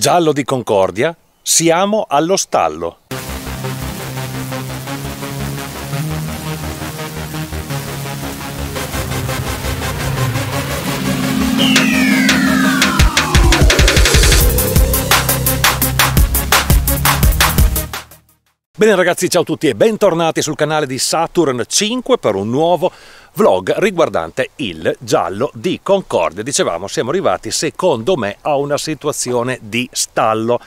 Giallo di Concordia, siamo allo stallo. Bene ragazzi, ciao a tutti e bentornati sul canale di Saturn 5 per un nuovo vlog riguardante il giallo di Concordia. Dicevamo, siamo arrivati secondo me a una situazione di stallo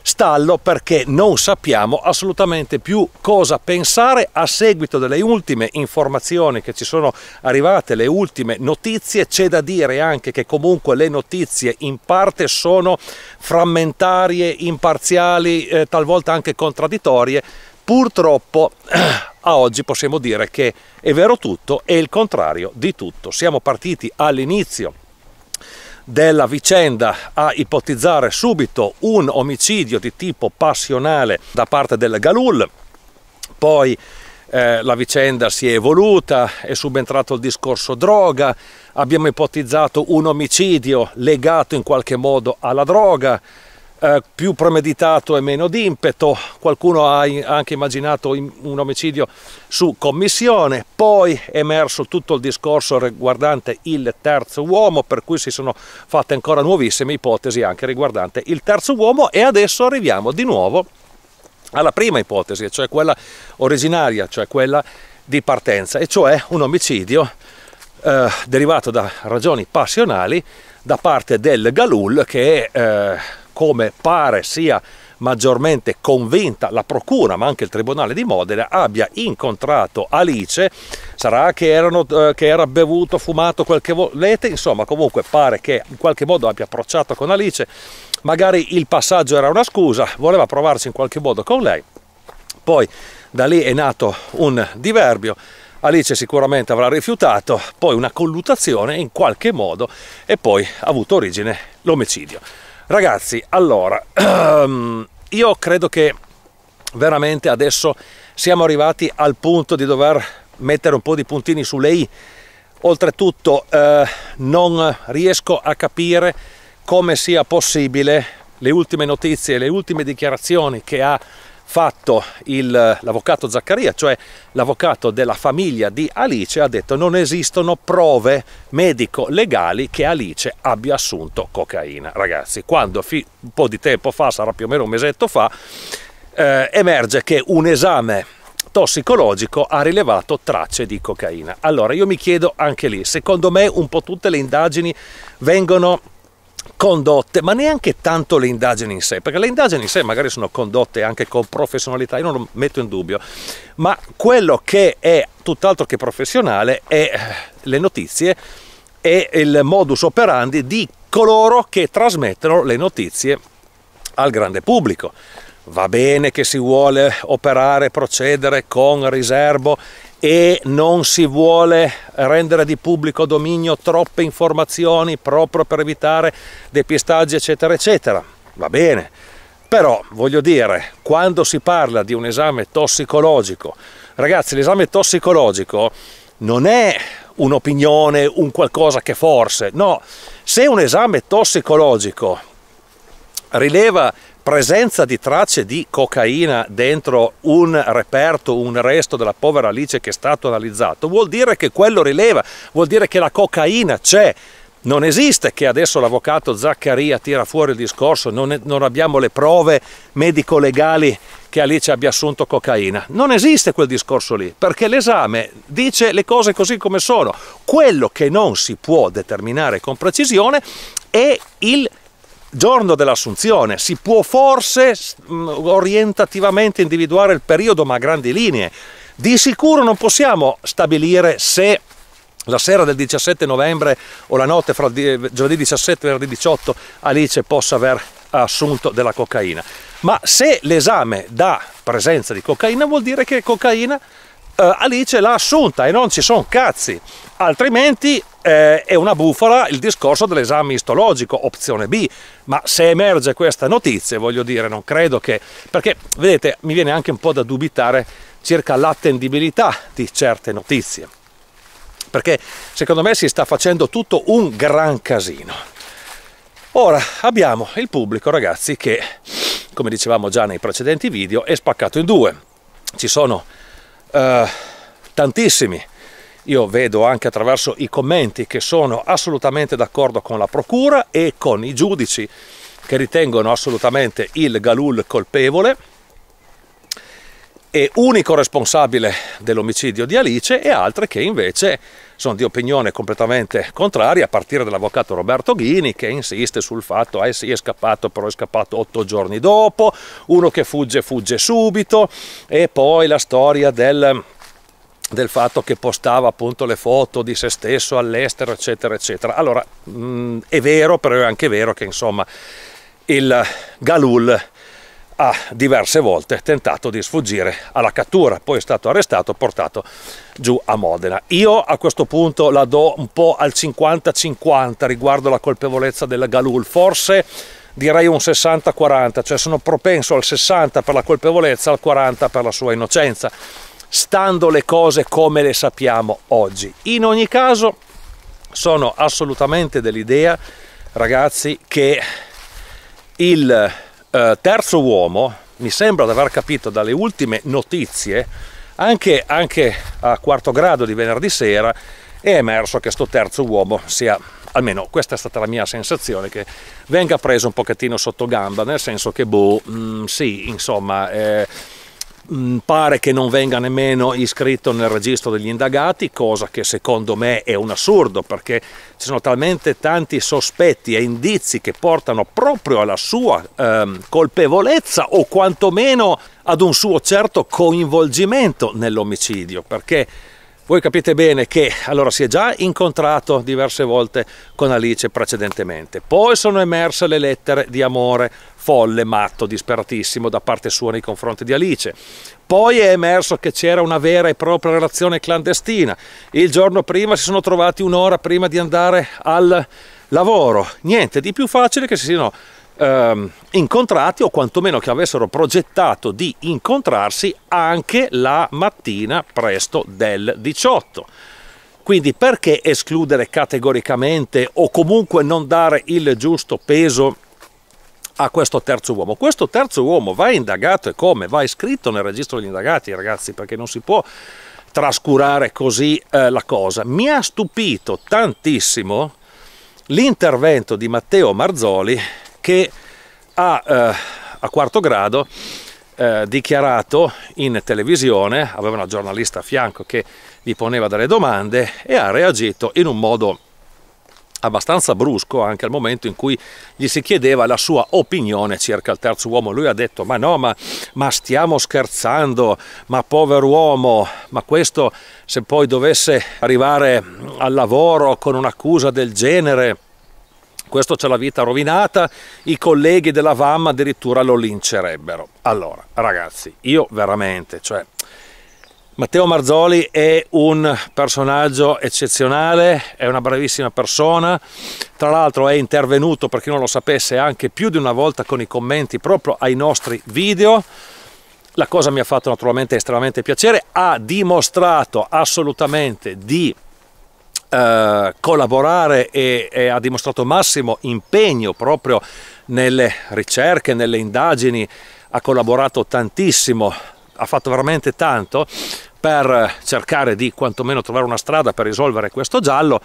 stallo perché non sappiamo assolutamente più cosa pensare a seguito delle ultime informazioni che ci sono arrivate, le ultime notizie. C'è da dire anche che comunque le notizie in parte sono frammentarie, imparziali, eh, talvolta anche contraddittorie Purtroppo a oggi possiamo dire che è vero tutto e il contrario di tutto. Siamo partiti all'inizio della vicenda a ipotizzare subito un omicidio di tipo passionale da parte del Galul, poi eh, la vicenda si è evoluta, è subentrato il discorso droga, abbiamo ipotizzato un omicidio legato in qualche modo alla droga, eh, più premeditato e meno d'impeto, qualcuno ha anche immaginato un omicidio su commissione, poi è emerso tutto il discorso riguardante il terzo uomo, per cui si sono fatte ancora nuovissime ipotesi anche riguardante il terzo uomo e adesso arriviamo di nuovo alla prima ipotesi, cioè quella originaria, cioè quella di partenza, e cioè un omicidio eh, derivato da ragioni passionali da parte del Galul che eh, come pare sia maggiormente convinta la procura ma anche il tribunale di Modena abbia incontrato Alice sarà che, erano, eh, che era bevuto, fumato, quel che volete insomma comunque pare che in qualche modo abbia approcciato con Alice magari il passaggio era una scusa voleva provarsi in qualche modo con lei poi da lì è nato un diverbio Alice sicuramente avrà rifiutato, poi una collutazione in qualche modo e poi ha avuto origine l'omicidio. Ragazzi, allora, ehm, io credo che veramente adesso siamo arrivati al punto di dover mettere un po' di puntini sulle i. Oltretutto eh, non riesco a capire come sia possibile le ultime notizie, le ultime dichiarazioni che ha fatto l'avvocato Zaccaria, cioè l'avvocato della famiglia di Alice, ha detto non esistono prove medico-legali che Alice abbia assunto cocaina. Ragazzi, quando un po' di tempo fa, sarà più o meno un mesetto fa, eh, emerge che un esame tossicologico ha rilevato tracce di cocaina. Allora io mi chiedo anche lì, secondo me un po' tutte le indagini vengono condotte, ma neanche tanto le indagini in sé, perché le indagini in sé magari sono condotte anche con professionalità, io non lo metto in dubbio, ma quello che è tutt'altro che professionale è eh, le notizie e il modus operandi di coloro che trasmettono le notizie al grande pubblico. Va bene che si vuole operare, procedere con riservo e non si vuole rendere di pubblico dominio troppe informazioni proprio per evitare depistaggi eccetera eccetera. Va bene, però voglio dire, quando si parla di un esame tossicologico, ragazzi l'esame tossicologico non è un'opinione, un qualcosa che forse, no, se un esame tossicologico rileva presenza di tracce di cocaina dentro un reperto, un resto della povera Alice che è stato analizzato, vuol dire che quello rileva, vuol dire che la cocaina c'è. Non esiste che adesso l'avvocato Zaccaria tira fuori il discorso, non, è, non abbiamo le prove medico-legali che Alice abbia assunto cocaina. Non esiste quel discorso lì, perché l'esame dice le cose così come sono. Quello che non si può determinare con precisione è il giorno dell'assunzione, si può forse mm, orientativamente individuare il periodo ma a grandi linee, di sicuro non possiamo stabilire se la sera del 17 novembre o la notte fra eh, giovedì 17 e venerdì 18 Alice possa aver assunto della cocaina. Ma se l'esame dà presenza di cocaina vuol dire che cocaina eh, Alice l'ha assunta e non ci sono cazzi, altrimenti eh, è una bufala il discorso dell'esame istologico, opzione B, ma se emerge questa notizia, voglio dire, non credo che... perché, vedete, mi viene anche un po' da dubitare circa l'attendibilità di certe notizie, perché secondo me si sta facendo tutto un gran casino. Ora abbiamo il pubblico, ragazzi, che, come dicevamo già nei precedenti video, è spaccato in due. Ci sono eh, tantissimi. Io vedo anche attraverso i commenti che sono assolutamente d'accordo con la procura e con i giudici che ritengono assolutamente il Galul colpevole è unico responsabile dell'omicidio di Alice e altre che invece sono di opinione completamente contraria, a partire dall'avvocato Roberto Ghini che insiste sul fatto che eh sì, è scappato, però è scappato otto giorni dopo, uno che fugge, fugge subito e poi la storia del del fatto che postava appunto le foto di se stesso all'estero eccetera eccetera allora mh, è vero però è anche vero che insomma il Galul ha diverse volte tentato di sfuggire alla cattura, poi è stato arrestato e portato giù a Modena. Io a questo punto la do un po' al 50-50 riguardo la colpevolezza della Galul, forse direi un 60-40, cioè sono propenso al 60 per la colpevolezza, al 40 per la sua innocenza, stando le cose come le sappiamo oggi. In ogni caso sono assolutamente dell'idea, ragazzi, che il eh, terzo uomo, mi sembra di aver capito dalle ultime notizie, anche, anche a quarto grado di venerdì sera, è emerso che sto terzo uomo sia almeno questa è stata la mia sensazione, che venga preso un pochettino sotto gamba, nel senso che, boh, mh, mm, sì, insomma, eh, Mm, pare che non venga nemmeno iscritto nel registro degli indagati, cosa che secondo me è un assurdo perché ci sono talmente tanti sospetti e indizi che portano proprio alla sua ehm, colpevolezza o quantomeno ad un suo certo coinvolgimento nell'omicidio, perché voi capite bene che allora si è già incontrato diverse volte con Alice precedentemente, poi sono emerse le lettere di amore folle, matto, disperatissimo da parte sua nei confronti di Alice. Poi è emerso che c'era una vera e propria relazione clandestina. Il giorno prima si sono trovati un'ora prima di andare al lavoro. Niente di più facile che si siano eh, incontrati o quantomeno che avessero progettato di incontrarsi anche la mattina presto del 18. Quindi perché escludere categoricamente o comunque non dare il giusto peso a questo terzo uomo? Questo terzo uomo va indagato e come? Va iscritto nel registro degli indagati, ragazzi, perché non si può trascurare così eh, la cosa. Mi ha stupito tantissimo l'intervento di Matteo Marzoli che ha eh, a quarto grado eh, dichiarato in televisione, aveva una giornalista a fianco che gli poneva delle domande e ha reagito in un modo abbastanza brusco anche al momento in cui gli si chiedeva la sua opinione circa il terzo uomo. Lui ha detto ma no, ma, ma stiamo scherzando, ma povero uomo, ma questo se poi dovesse arrivare al lavoro con un'accusa del genere questo c'è la vita rovinata, i colleghi della VAM addirittura lo lincerebbero. Allora, ragazzi, io veramente, cioè, Matteo Marzoli è un personaggio eccezionale, è una bravissima persona, tra l'altro è intervenuto, per chi non lo sapesse, anche più di una volta con i commenti proprio ai nostri video, la cosa mi ha fatto naturalmente estremamente piacere, ha dimostrato assolutamente di eh, collaborare e, e ha dimostrato massimo impegno proprio nelle ricerche, nelle indagini, ha collaborato tantissimo, ha fatto veramente tanto per cercare di quantomeno trovare una strada per risolvere questo giallo,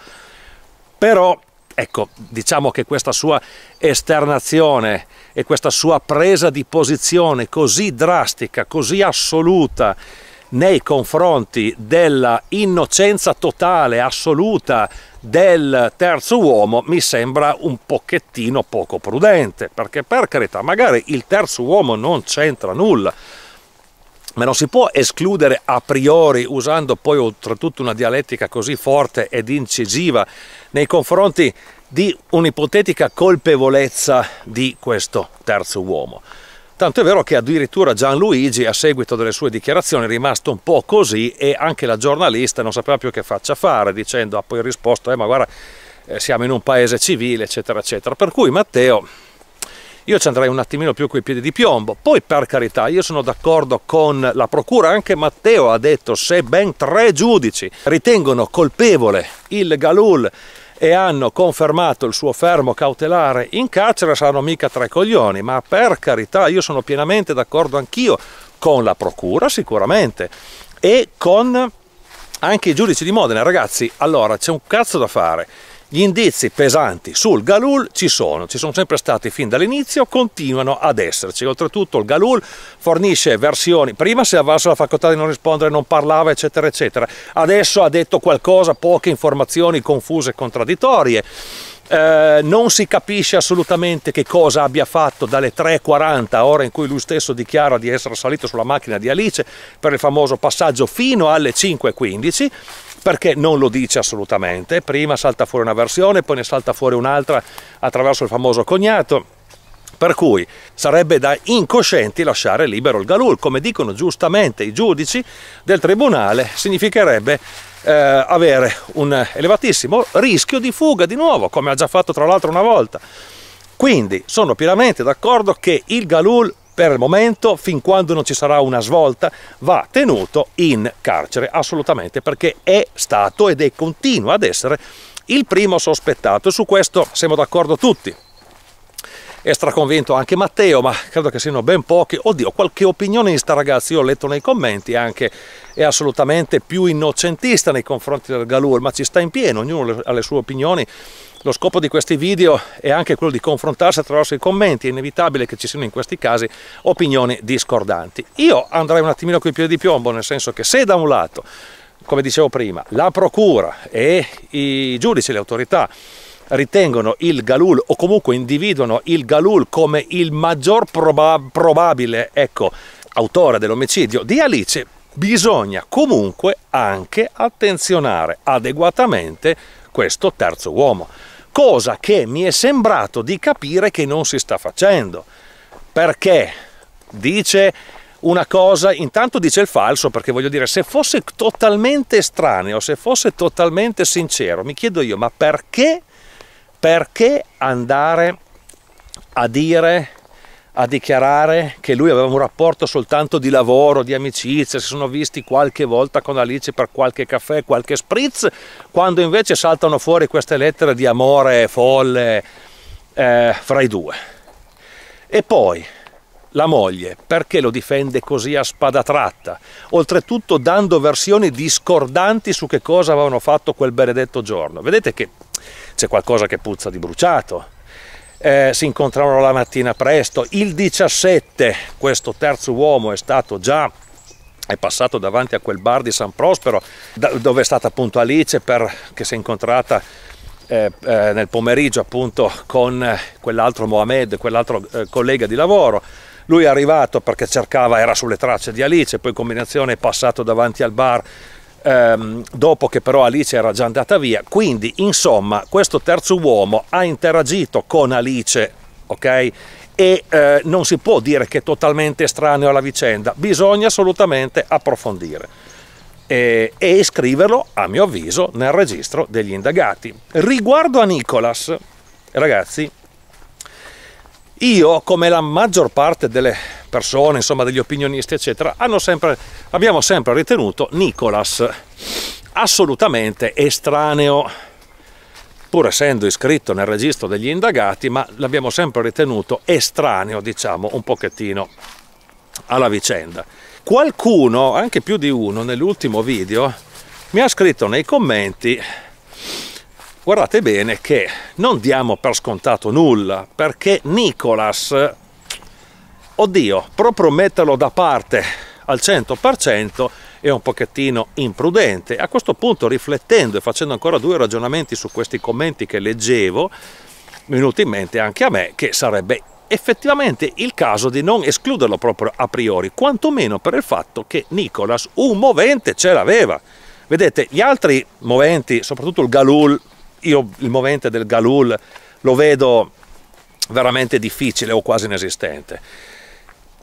però ecco, diciamo che questa sua esternazione e questa sua presa di posizione così drastica, così assoluta, nei confronti della innocenza totale, assoluta del terzo uomo mi sembra un pochettino poco prudente, perché per carità, magari il terzo uomo non c'entra nulla, ma non si può escludere a priori usando poi oltretutto una dialettica così forte ed incisiva nei confronti di un'ipotetica colpevolezza di questo terzo uomo. Tanto è vero che addirittura Gianluigi, a seguito delle sue dichiarazioni, è rimasto un po' così e anche la giornalista non sapeva più che faccia fare, dicendo, ah, ha poi risposto, eh ma guarda, eh, siamo in un paese civile, eccetera, eccetera. Per cui Matteo, io ci andrei un attimino più coi piedi di piombo. Poi, per carità, io sono d'accordo con la procura, anche Matteo ha detto, se ben tre giudici ritengono colpevole il Galul e hanno confermato il suo fermo cautelare in carcere saranno mica tre coglioni, ma per carità io sono pienamente d'accordo anch'io con la procura sicuramente e con anche i giudici di Modena, ragazzi, allora c'è un cazzo da fare gli indizi pesanti sul Galul ci sono, ci sono sempre stati fin dall'inizio, continuano ad esserci. Oltretutto il Galul fornisce versioni, prima si è avvalso la facoltà di non rispondere, non parlava, eccetera, eccetera. Adesso ha detto qualcosa, poche informazioni confuse e contraddittorie. Eh, non si capisce assolutamente che cosa abbia fatto dalle 3.40, ora in cui lui stesso dichiara di essere salito sulla macchina di Alice per il famoso passaggio fino alle 5.15 perché non lo dice assolutamente. Prima salta fuori una versione, poi ne salta fuori un'altra attraverso il famoso cognato. Per cui sarebbe da incoscienti lasciare libero il Galul, come dicono giustamente i giudici del tribunale, significherebbe eh, avere un elevatissimo rischio di fuga di nuovo, come ha già fatto tra l'altro una volta. Quindi sono pienamente d'accordo che il Galul per il momento, fin quando non ci sarà una svolta, va tenuto in carcere, assolutamente, perché è stato ed è continua ad essere il primo sospettato. e Su questo siamo d'accordo tutti è straconvinto anche Matteo, ma credo che siano ben pochi. Oddio, qualche opinionista, ragazzi, io ho letto nei commenti anche, è assolutamente più innocentista nei confronti del Galur, ma ci sta in pieno, ognuno ha le sue opinioni. Lo scopo di questi video è anche quello di confrontarsi attraverso i commenti, è inevitabile che ci siano in questi casi opinioni discordanti. Io andrei un attimino coi piedi di piombo, nel senso che se da un lato, come dicevo prima, la procura e i giudici, le autorità, ritengono il Galul o comunque individuano il Galul come il maggior proba probabile ecco, autore dell'omicidio di Alice, bisogna comunque anche attenzionare adeguatamente questo terzo uomo, cosa che mi è sembrato di capire che non si sta facendo, perché dice una cosa, intanto dice il falso, perché voglio dire, se fosse totalmente estraneo, se fosse totalmente sincero, mi chiedo io, ma perché perché andare a dire a dichiarare che lui aveva un rapporto soltanto di lavoro, di amicizia, si sono visti qualche volta con Alice per qualche caffè, qualche spritz, quando invece saltano fuori queste lettere di amore folle eh, fra i due. E poi la moglie, perché lo difende così a spada tratta, oltretutto dando versioni discordanti su che cosa avevano fatto quel benedetto giorno. Vedete che c'è qualcosa che puzza di bruciato. Eh, si incontrarono la mattina presto, il 17 questo terzo uomo è stato già è passato davanti a quel bar di San Prospero da, dove è stata appunto Alice per, che si è incontrata eh, eh, nel pomeriggio appunto con eh, quell'altro Mohamed, quell'altro eh, collega di lavoro lui è arrivato perché cercava, era sulle tracce di Alice, poi in combinazione è passato davanti al bar ehm, dopo che però Alice era già andata via. Quindi, insomma, questo terzo uomo ha interagito con Alice, ok? E eh, non si può dire che è totalmente estraneo alla vicenda, bisogna assolutamente approfondire e, e iscriverlo, a mio avviso, nel registro degli indagati. Riguardo a Nicolas, ragazzi, io, come la maggior parte delle persone, insomma degli opinionisti eccetera, sempre, abbiamo sempre ritenuto Nicolas assolutamente estraneo, pur essendo iscritto nel registro degli indagati, ma l'abbiamo sempre ritenuto estraneo, diciamo, un pochettino alla vicenda. Qualcuno, anche più di uno, nell'ultimo video mi ha scritto nei commenti guardate bene che non diamo per scontato nulla perché Nicolas oddio, proprio metterlo da parte al 100% è un pochettino imprudente. A questo punto, riflettendo e facendo ancora due ragionamenti su questi commenti che leggevo, mi è venuto in mente anche a me che sarebbe effettivamente il caso di non escluderlo proprio a priori, quantomeno per il fatto che Nicolas un movente ce l'aveva. Vedete, gli altri moventi, soprattutto il Galul, io il movente del Galul lo vedo veramente difficile o quasi inesistente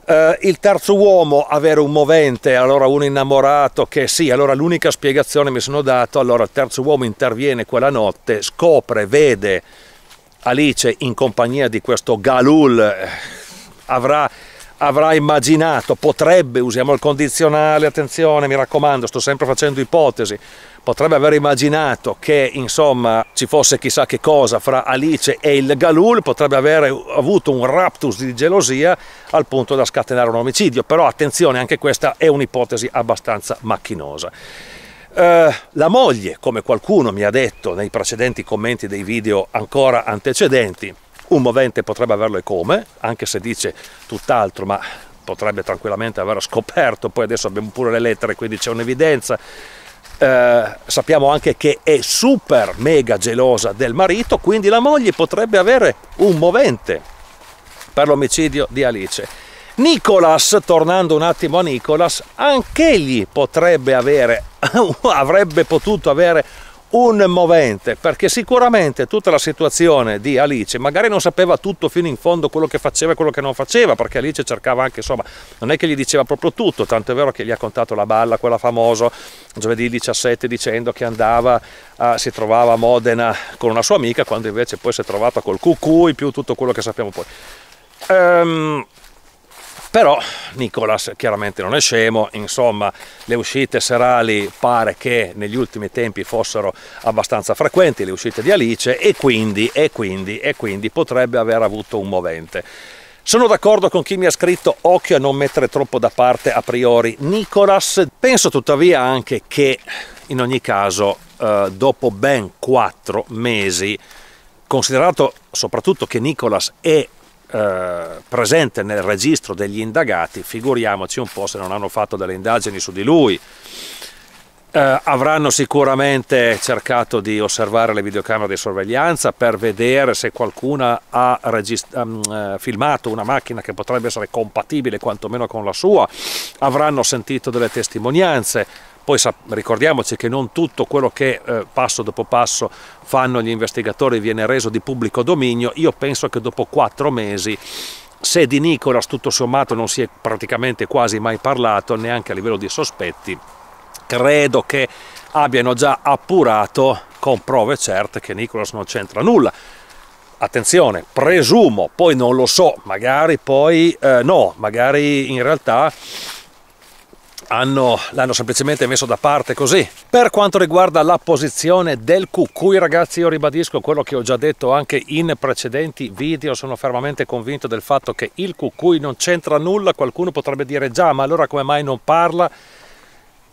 Uh, il terzo uomo avere un movente, allora uno innamorato che sì, allora l'unica spiegazione mi sono dato, allora il terzo uomo interviene quella notte, scopre, vede Alice in compagnia di questo Galul, eh, avrà avrà immaginato, potrebbe, usiamo il condizionale, attenzione, mi raccomando, sto sempre facendo ipotesi, potrebbe aver immaginato che insomma ci fosse chissà che cosa fra Alice e il Galul, potrebbe aver avuto un raptus di gelosia al punto da scatenare un omicidio, però attenzione, anche questa è un'ipotesi abbastanza macchinosa. Uh, la moglie, come qualcuno mi ha detto nei precedenti commenti dei video ancora antecedenti, un movente potrebbe averlo e come, anche se dice tutt'altro, ma potrebbe tranquillamente averlo scoperto, poi adesso abbiamo pure le lettere, quindi c'è un'evidenza. Eh, sappiamo anche che è super mega gelosa del marito, quindi la moglie potrebbe avere un movente per l'omicidio di Alice. Nicolas, tornando un attimo a Nicolas, anch'egli potrebbe avere, avrebbe potuto avere un movente, perché sicuramente tutta la situazione di Alice magari non sapeva tutto fino in fondo quello che faceva e quello che non faceva, perché Alice cercava anche, insomma, non è che gli diceva proprio tutto, tanto è vero che gli ha contato la balla, quella famosa, giovedì 17 dicendo che andava, a, si trovava a Modena con una sua amica, quando invece poi si è trovata col cucù, in più tutto quello che sappiamo poi. Ehm, però Nicolas chiaramente non è scemo insomma le uscite serali pare che negli ultimi tempi fossero abbastanza frequenti le uscite di Alice e quindi, e quindi, e quindi potrebbe aver avuto un movente sono d'accordo con chi mi ha scritto occhio a non mettere troppo da parte a priori Nicolas, penso tuttavia anche che in ogni caso eh, dopo ben 4 mesi considerato soprattutto che Nicolas è eh, presente nel registro degli indagati, figuriamoci un po' se non hanno fatto delle indagini su di lui. Eh, avranno sicuramente cercato di osservare le videocamere di sorveglianza per vedere se qualcuno ha regist- um, eh, filmato una macchina che potrebbe essere compatibile quantomeno con la sua, avranno sentito delle testimonianze, poi ricordiamoci che non tutto quello che eh, passo dopo passo fanno gli investigatori viene reso di pubblico dominio. Io penso che dopo quattro mesi se di Nicolas tutto sommato non si è praticamente quasi mai parlato, neanche a livello di sospetti, credo che abbiano già appurato con prove certe che Nicolas non c'entra nulla. Attenzione, presumo, poi non lo so, magari poi eh, no, magari in realtà hanno, l'hanno semplicemente messo da parte così. Per quanto riguarda la posizione del cucui ragazzi io ribadisco quello che ho già detto anche in precedenti video, sono fermamente convinto del fatto che il cucui non c'entra nulla, qualcuno potrebbe dire già ma allora come mai non parla?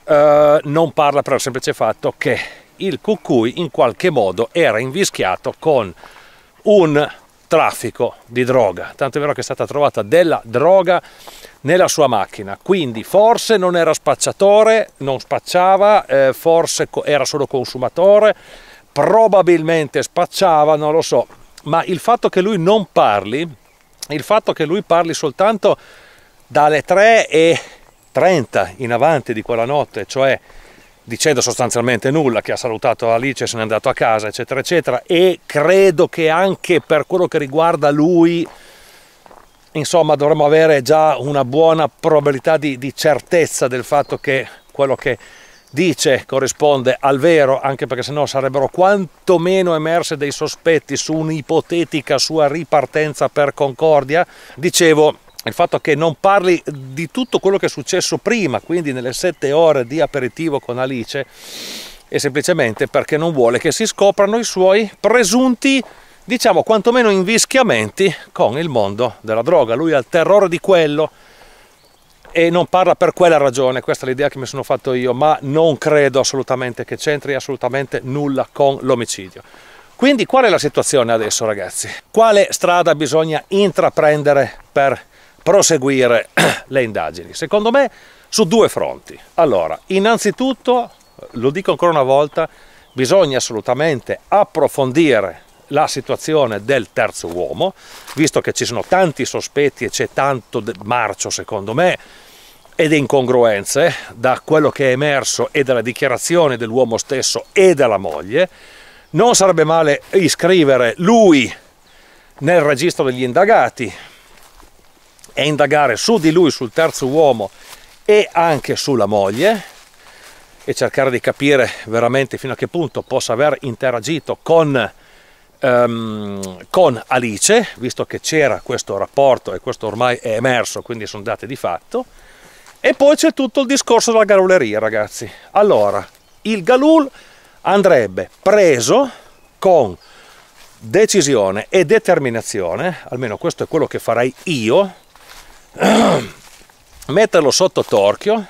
Uh, non parla per il semplice fatto che il cucui in qualche modo era invischiato con un traffico di droga, tanto è vero che è stata trovata della droga nella sua macchina, quindi forse non era spacciatore, non spacciava, eh, forse era solo consumatore, probabilmente spacciava, non lo so, ma il fatto che lui non parli, il fatto che lui parli soltanto dalle 3 e 30 in avanti di quella notte, cioè dicendo sostanzialmente nulla, che ha salutato Alice, se n'è andato a casa, eccetera, eccetera, e credo che anche per quello che riguarda lui, insomma, dovremmo avere già una buona probabilità di, di certezza del fatto che quello che dice corrisponde al vero, anche perché sennò sarebbero quantomeno emerse dei sospetti su un'ipotetica sua ripartenza per Concordia. Dicevo, il fatto che non parli di tutto quello che è successo prima, quindi nelle sette ore di aperitivo con Alice, è semplicemente perché non vuole che si scoprano i suoi presunti, diciamo quantomeno invischiamenti con il mondo della droga. Lui ha il terrore di quello e non parla per quella ragione, questa è l'idea che mi sono fatto io, ma non credo assolutamente che c'entri assolutamente nulla con l'omicidio. Quindi qual è la situazione adesso ragazzi? Quale strada bisogna intraprendere per proseguire le indagini, secondo me su due fronti. Allora, innanzitutto, lo dico ancora una volta, bisogna assolutamente approfondire la situazione del terzo uomo, visto che ci sono tanti sospetti e c'è tanto marcio, secondo me, ed incongruenze da quello che è emerso e dalla dichiarazione dell'uomo stesso e dalla moglie. Non sarebbe male iscrivere lui nel registro degli indagati, e indagare su di lui, sul terzo uomo e anche sulla moglie e cercare di capire veramente fino a che punto possa aver interagito con, um, con Alice, visto che c'era questo rapporto e questo ormai è emerso, quindi sono dati di fatto. E poi c'è tutto il discorso della galuleria, ragazzi. Allora, il galul andrebbe preso con decisione e determinazione, almeno questo è quello che farei io, metterlo sotto torchio,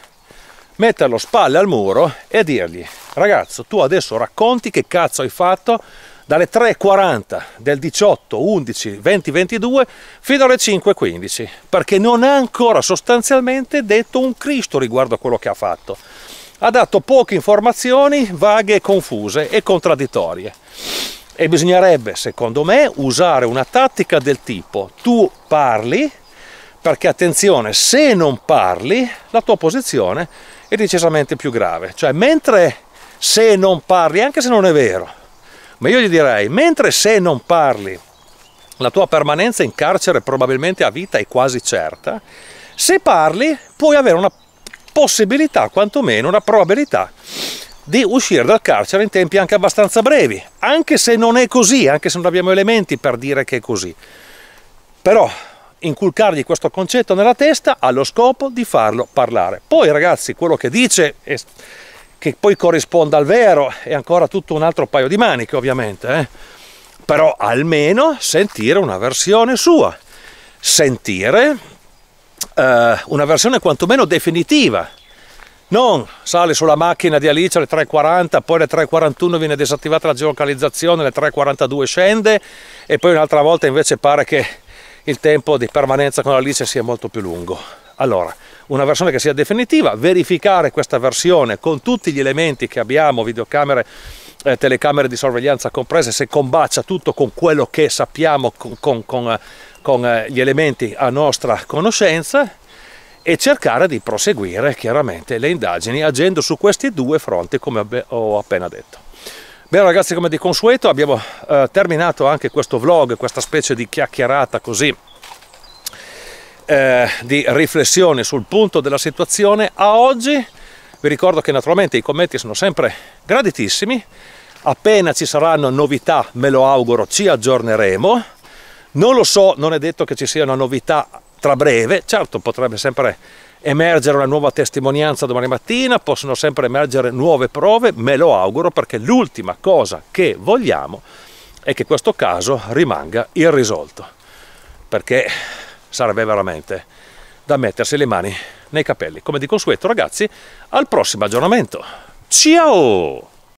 metterlo spalle al muro e dirgli ragazzo tu adesso racconti che cazzo hai fatto dalle 3.40 del 18 11 20 22 fino alle 5.15 perché non ha ancora sostanzialmente detto un Cristo riguardo a quello che ha fatto ha dato poche informazioni vaghe confuse e contraddittorie e bisognerebbe secondo me usare una tattica del tipo tu parli perché attenzione, se non parli, la tua posizione è decisamente più grave. Cioè, mentre se non parli, anche se non è vero, ma io gli direi, mentre se non parli, la tua permanenza in carcere probabilmente a vita è quasi certa, se parli puoi avere una possibilità, quantomeno una probabilità di uscire dal carcere in tempi anche abbastanza brevi, anche se non è così, anche se non abbiamo elementi per dire che è così. Però inculcargli questo concetto nella testa allo scopo di farlo parlare. Poi ragazzi, quello che dice è che poi corrisponda al vero è ancora tutto un altro paio di maniche ovviamente, eh? però almeno sentire una versione sua, sentire eh, una versione quantomeno definitiva, non sale sulla macchina di Alice alle 3.40, poi alle 3.41 viene disattivata la geolocalizzazione, alle 3.42 scende e poi un'altra volta invece pare che il tempo di permanenza con la lice sia molto più lungo. Allora, una versione che sia definitiva, verificare questa versione con tutti gli elementi che abbiamo, videocamere, eh, telecamere di sorveglianza comprese, se combacia tutto con quello che sappiamo, con, con, con, eh, con eh, gli elementi a nostra conoscenza e cercare di proseguire chiaramente le indagini agendo su questi due fronti come ho appena detto. Bene ragazzi come di consueto abbiamo eh, terminato anche questo vlog, questa specie di chiacchierata così eh, di riflessione sul punto della situazione a oggi. Vi ricordo che naturalmente i commenti sono sempre graditissimi, appena ci saranno novità me lo auguro ci aggiorneremo, non lo so, non è detto che ci sia una novità tra breve, certo potrebbe sempre emergere una nuova testimonianza domani mattina, possono sempre emergere nuove prove, me lo auguro perché l'ultima cosa che vogliamo è che questo caso rimanga irrisolto, perché sarebbe veramente da mettersi le mani nei capelli. Come di consueto ragazzi, al prossimo aggiornamento. Ciao!